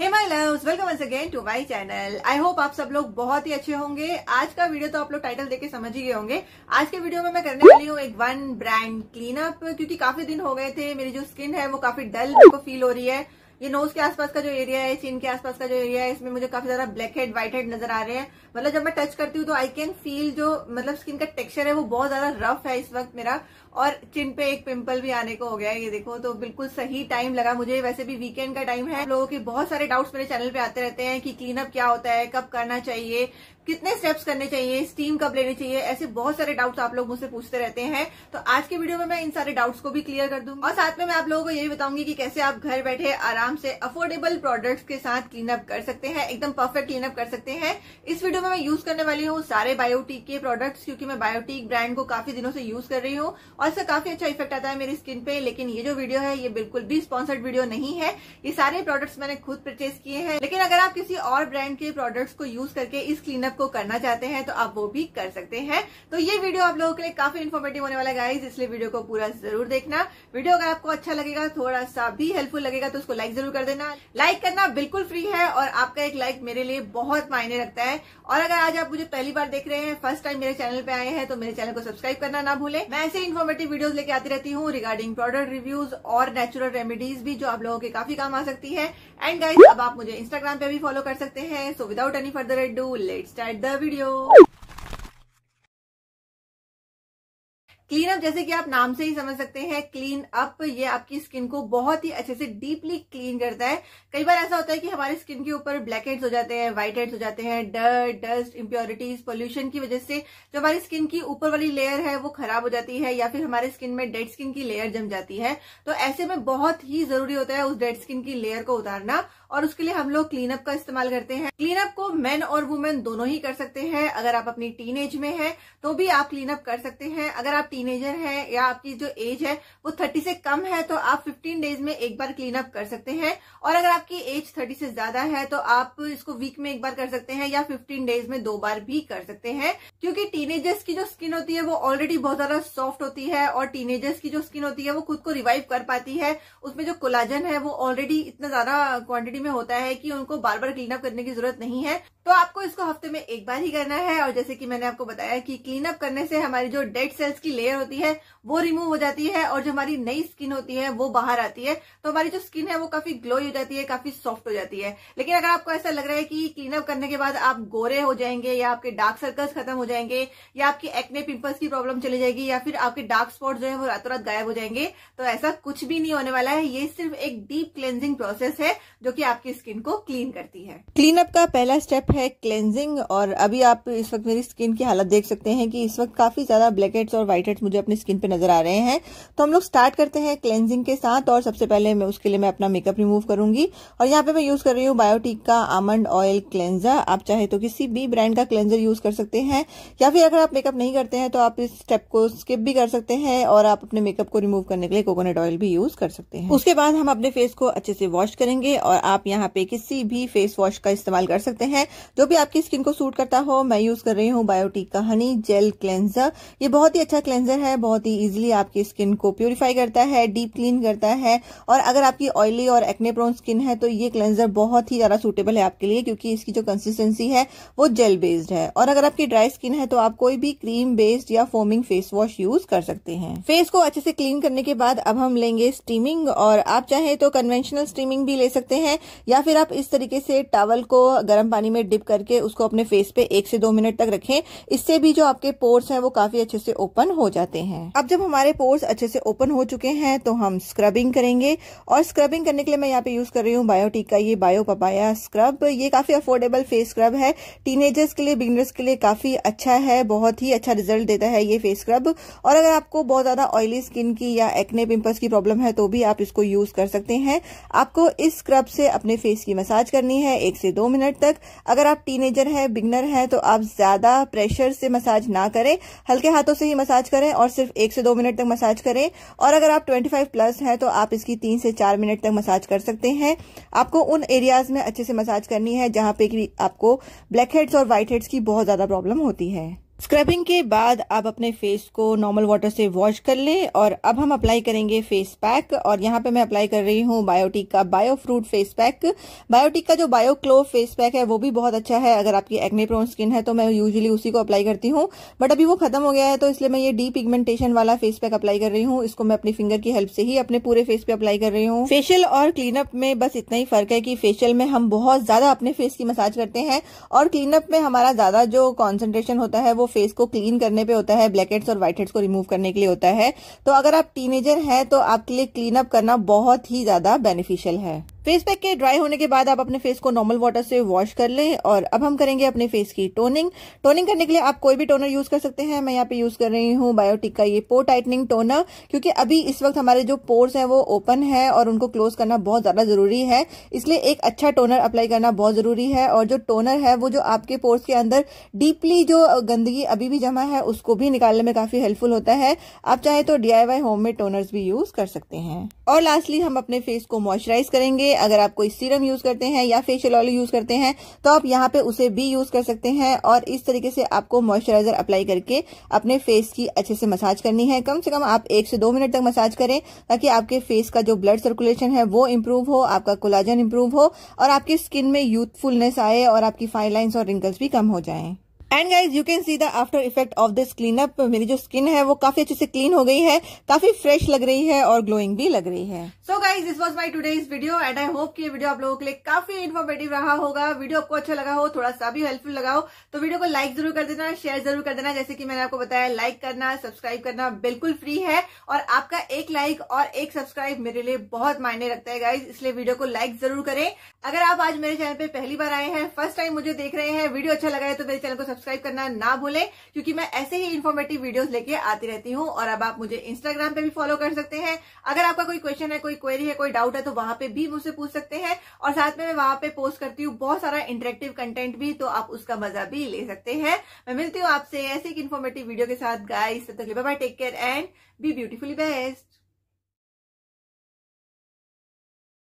hey my loves welcome once again to my channel I hope आप सब लोग बहुत ही अच्छे होंगे आज का वीडियो तो आप लोग टाइटल देख के समझ ही गए होंगे आज के वीडियो में मैं करने वाली हूँ एक वन ब्रांड क्लीनअप क्योंकि काफी दिन हो गए थे मेरी जो स्किन है वो काफी डल मेरे को फील हो रही है ये नोज के आसपास का जो एरिया है चीन के आसपास का जो एरिया है इसमें मुझे काफी ज्यादा ब्लैक हेड व्हाइट हेड नजर आ रहे हैं मतलब जब मैं टच करती हूँ तो आई कैन फील जो मतलब स्किन का टेक्सचर है वो बहुत ज्यादा रफ है इस वक्त मेरा और चिन पे एक पिंपल भी आने को हो गया है ये देखो तो बिल्कुल सही टाइम लगा मुझे वैसे भी वीकेंड का टाइम है लोगों के बहुत सारे डाउट्स मेरे चैनल पे आते रहते हैं कि क्लीनअप क्या होता है कब करना चाहिए कितने स्टेप्स करने चाहिए स्टीम कब लेनी चाहिए ऐसे बहुत सारे डाउट्स आप लोग मुझसे पूछते रहते हैं तो आज के वीडियो में मैं इन सारे डाउट्स को भी क्लियर कर दूंगी और साथ में मैं आप लोगों को ये भी बताऊंगी कि कैसे आप घर बैठे आराम आराम से अफोर्डेबल प्रोडक्ट्स के साथ क्लीन अप कर सकते हैं एकदम परफेक्ट क्लीन अप कर सकते हैं इस वीडियो में मैं यूज करने वाली हूँ सारे बायोटिक के प्रोडक्ट्स क्योंकि मैं बायोटिक ब्रांड को काफी दिनों से यूज कर रही हूँ और इसका काफी अच्छा इफेक्ट आता है मेरी स्किन पे लेकिन ये जो वीडियो है ये बिल्कुल भी स्पॉन्सर्ड वीडियो नहीं है ये सारे प्रोडक्ट्स मैंने खुद परचेज किए हैं लेकिन अगर आप किसी और ब्रांड के प्रोडक्ट्स को यूज करके इस क्लीन अप को करना चाहते हैं तो आप वो भी कर सकते हैं तो ये वीडियो आप लोगों के लिए काफी इन्फॉर्मेटिव होने वाला गाइज इसलिए वीडियो को पूरा जरूर देखना वीडियो अगर आपको अच्छा लगेगा थोड़ा सा भी हेल्पफुल लगेगा तो उसको लाइक जरूर कर देना लाइक करना बिल्कुल फ्री है और आपका एक लाइक मेरे लिए बहुत मायने रखता है और अगर आज आप मुझे पहली बार देख रहे हैं फर्स्ट टाइम मेरे चैनल पे आए हैं तो मेरे चैनल को सब्सक्राइब करना ना भूले मैं ऐसे इन्फॉर्मेटिव वीडियोज लेके आती रहती हूँ रिगार्डिंग प्रोडक्ट रिव्यूज और नेचुरल रेमेडीज भी जो आप लोगों के काफी काम आ सकती है एंड गाइज अब आप मुझे इंस्टाग्राम पे भी फॉलो कर सकते हैं so without any further ado let start the video clean up जैसे कि आप नाम से ही समझ सकते हैं क्लीन अप ये आपकी स्किन को बहुत ही अच्छे से डीपली क्लीन करता है कई बार ऐसा होता है कि हमारे स्किन के ऊपर ब्लैक हेड्स हो जाते हैं व्हाइट हेड्स हो जाते हैं डर्ट डस्ट इम्प्योरिटीज पोल्यूशन की वजह से जो हमारी स्किन की ऊपर वाली लेयर है वो खराब हो जाती है या फिर हमारे स्किन में डेड स्किन की लेयर जम जाती है तो ऐसे में बहुत ही जरूरी होता है उस डेड स्किन की लेयर को उतारना और उसके लिए हम लोग क्लीन अप का इस्तेमाल करते हैं क्लीन अप को मेन और वुमेन दोनों ही कर सकते हैं अगर आप अपनी टीन एज में है तो भी आप क्लीन अप कर सकते हैं अगर आप टीनेजर है या आपकी जो एज है वो थर्टी से कम है तो आप फिफ्टीन डेज में एक बार क्लीन अप कर सकते हैं और अगर आपकी एज थर्टी से ज्यादा है तो आप इसको वीक में एक बार कर सकते हैं या फिफ्टीन डेज में दो बार भी कर सकते हैं क्योंकि टीनेजर्स की जो स्किन होती है वो ऑलरेडी बहुत ज्यादा सॉफ्ट होती है और टीनेजर्स की जो स्किन होती है वो खुद को रिवाइव कर पाती है उसमें जो कोलाजन है वो ऑलरेडी इतना ज्यादा क्वांटिटी कंट्री में होता है कि उनको बार बार क्लीन अप करने की जरूरत नहीं है तो आपको इसको हफ्ते में एक बार ही करना है और जैसे कि मैंने आपको बताया कि क्लीन अप करने से हमारी जो डेड सेल्स की लेयर होती है वो रिमूव हो जाती है और जो हमारी नई स्किन होती है वो बाहर आती है तो हमारी जो स्किन है वो काफी ग्लोई हो जाती है काफी सॉफ्ट हो जाती है लेकिन अगर आपको ऐसा लग रहा है कि क्लीन अप करने के बाद आप गोरे हो जाएंगे या आपके डार्क सर्कल्स खत्म हो जाएंगे या आपकी एक्ने पिंपल्स की प्रॉब्लम चली जाएगी या फिर आपके डार्क स्पॉट जो है वो रातों रात गायब हो जाएंगे तो ऐसा कुछ भी नहीं होने वाला है ये सिर्फ एक डीप क्लेंजिंग प्रोसेस है जो कि आपकी स्किन को क्लीन करती है क्लीन अप का पहला स्टेप है क्लेंजिंग और अभी आप इस वक्त मेरी स्किन की हालत देख सकते हैं कि इस वक्त काफी ज्यादा ब्लैकेट्स और व्हाइट हेड्स मुझे अपनी स्किन पे नजर आ रहे हैं तो हम लोग स्टार्ट करते हैं क्लेंजिंग के साथ और सबसे पहले मैं उसके लिए मैं अपना मेकअप रिमूव करूंगी और यहाँ पे मैं यूज कर रही हूँ बायोटिक का आमंड ऑयल क्लेंजर आप चाहे तो किसी भी ब्रांड का क्लेंजर यूज कर सकते हैं या फिर अगर आप मेकअप नहीं करते हैं तो आप इस स्टेप को स्किप भी कर सकते हैं और आप अपने मेकअप को रिमूव करने के लिए कोकोनट ऑयल भी यूज कर सकते हैं उसके बाद हम अपने फेस को अच्छे से वॉश करेंगे और आप आप यहाँ पे किसी भी फेस वॉश का इस्तेमाल कर सकते हैं जो भी आपकी स्किन को सूट करता हो मैं यूज कर रही हूँ बायोटिक का हनी जेल क्लेंजर ये बहुत ही अच्छा क्लेंजर है बहुत ही इजिली आपकी स्किन को प्योरीफाई करता है डीप क्लीन करता है और अगर आपकी ऑयली और एक्ने प्रोन स्किन है तो ये क्लेंजर बहुत ही ज्यादा सूटेबल है आपके लिए क्योंकि इसकी जो कंसिस्टेंसी है वो जेल बेस्ड है और अगर आपकी ड्राई स्किन है तो आप कोई भी क्रीम बेस्ड या फोमिंग फेस वॉश यूज कर सकते हैं फेस को अच्छे से क्लीन करने के बाद अब हम लेंगे स्टीमिंग और आप चाहे तो कन्वेंशनल स्टीमिंग भी ले सकते हैं या फिर आप इस तरीके से टावल को गर्म पानी में डिप करके उसको अपने फेस पे एक से दो मिनट तक रखें इससे भी जो आपके पोर्स हैं वो काफी अच्छे से ओपन हो जाते हैं अब जब हमारे पोर्स अच्छे से ओपन हो चुके हैं तो हम स्क्रबिंग करेंगे और स्क्रबिंग करने के लिए मैं यहाँ पे यूज कर रही हूँ बायोटिक का ये बायो पपाया स्क्रब ये काफी अफोर्डेबल फेस स्क्रब है टीनेजर्स के लिए बिगनर्स के लिए काफी अच्छा है बहुत ही अच्छा रिजल्ट देता है ये फेस स्क्रब और अगर आपको बहुत ज्यादा ऑयली स्किन की या एक्ने पिंपल्स की प्रॉब्लम है तो भी आप इसको यूज कर सकते हैं आपको इस स्क्रब से अपने फेस की मसाज करनी है एक से दो मिनट तक अगर आप टीनेजर हैं बिगनर हैं तो आप ज्यादा प्रेशर से मसाज ना करें हल्के हाथों से ही मसाज करें और सिर्फ एक से दो मिनट तक मसाज करें और अगर आप 25 प्लस हैं तो आप इसकी तीन से चार मिनट तक मसाज कर सकते हैं आपको उन एरियाज में अच्छे से मसाज करनी है जहाँ पे कि आपको ब्लैक हेड्स और व्हाइट हेड्स की बहुत ज्यादा प्रॉब्लम होती है स्क्रबिंग के बाद आप अपने फेस को नॉर्मल वाटर से वॉश कर ले और अब हम अप्लाई करेंगे फेस पैक और यहाँ पे मैं अप्लाई कर रही हूँ बायोटिक का bio fruit face pack Biotique का जो बायो क्लो फेस पैक है वो भी बहुत अच्छा है अगर आपकी एक्ने प्रोन स्किन है तो मैं यूजुअली उसी को अप्लाई करती हूँ बट अभी वो खत्म हो गया है तो इसलिए मैं ये डी पिगमेंटेशन वाला फेस पैक अप्लाई कर रही हूँ इसको मैं अपनी फिंगर की हेल्प से ही अपने पूरे फेस पे अप्लाई कर रही हूँ फेशियल और क्लीनअप में बस इतना ही फर्क है कि फेशियल में हम बहुत ज्यादा अपने फेस की मसाज करते हैं और क्लीनअप में हमारा ज्यादा जो कॉन्सेंट्रेशन होता है वो फेस को क्लीन करने पे होता है ब्लैक हेड्स और व्हाइट हेड्स को रिमूव करने के लिए होता है तो अगर आप टीनेजर हैं तो आपके लिए क्लीन अप करना बहुत ही ज्यादा बेनिफिशियल है फेस पैक के ड्राई होने के बाद आप अपने फेस को नॉर्मल वाटर से वॉश कर लें और अब हम करेंगे अपने फेस की टोनिंग टोनिंग करने के लिए आप कोई भी टोनर यूज कर सकते हैं मैं यहाँ पे यूज कर रही हूँ बायोटिक का ये पोर टाइटनिंग टोनर क्योंकि अभी इस वक्त हमारे जो पोर्स हैं वो ओपन है और उनको क्लोज करना बहुत ज्यादा जरूरी है इसलिए एक अच्छा टोनर अप्लाई करना बहुत जरूरी है और जो टोनर है वो जो आपके पोर्स के अंदर डीपली जो गंदगी अभी भी जमा है उसको भी निकालने में काफी हेल्पफुल होता है आप चाहे तो डीआईवाई होम मेड टोनर्स भी यूज कर सकते हैं और लास्टली हम अपने फेस को मॉइस्चराइज करेंगे अगर आप कोई सीरम यूज करते हैं या फेशियल ऑयल यूज करते हैं तो आप यहाँ पे उसे भी यूज कर सकते हैं और इस तरीके से आपको मॉइस्चराइजर अप्लाई करके अपने फेस की अच्छे से मसाज करनी है कम से कम आप एक से दो मिनट तक मसाज करें ताकि आपके फेस का जो ब्लड सर्कुलेशन है वो इम्प्रूव हो आपका कोलाजन इम्प्रूव हो और आपकी स्किन में यूथफुलनेस आए और आपकी फाइन लाइन्स और रिंकल्स भी कम हो जाएं and guys you can see the after effect of this cleanup मेरी जो स्किन है वो काफी अच्छे से क्लीन हो गई है काफी फ्रेश लग रही है और ग्लोइंग भी लग रही है so guys this was my today's video and I hope कि वीडियो आप लोगों के लिए काफी इन्फॉर्मेटिव रहा होगा वीडियो आपको अच्छा लगा हो थोड़ा सा भी हेल्पफुल लगा हो तो वीडियो को लाइक जरूर कर देना शेयर जरूर कर देना जैसे कि मैंने आपको बताया लाइक करना सब्सक्राइब करना बिल्कुल फ्री है और आपका एक लाइक और एक सब्सक्राइब मेरे लिए बहुत मायने रखता है गाइज इसलिए वीडियो को लाइक जरूर करें अगर आप आज मेरे चैनल पर पहली बार आए हैं फर्स्ट टाइम मुझे देख रहे हैं वीडियो अच्छा लगा है तो मेरे चैनल को सब्सक्राइब करना ना भूलें क्योंकि मैं ऐसे ही इन्फॉर्मेटिव वीडियोस लेके आती रहती हूँ और अब आप मुझे इंस्टाग्राम पे भी फॉलो कर सकते हैं अगर आपका कोई क्वेश्चन है कोई क्वेरी है कोई डाउट है तो वहां पे भी मुझसे पूछ सकते हैं और साथ में मैं वहां पे पोस्ट करती हूँ बहुत सारा इंटरेक्टिव कंटेंट भी तो आप उसका मजा भी ले सकते हैं मैं मिलती हूँ आपसे ऐसे एक इन्फॉर्मेटिव वीडियो के साथ गाय तब तक take care and be beautifully best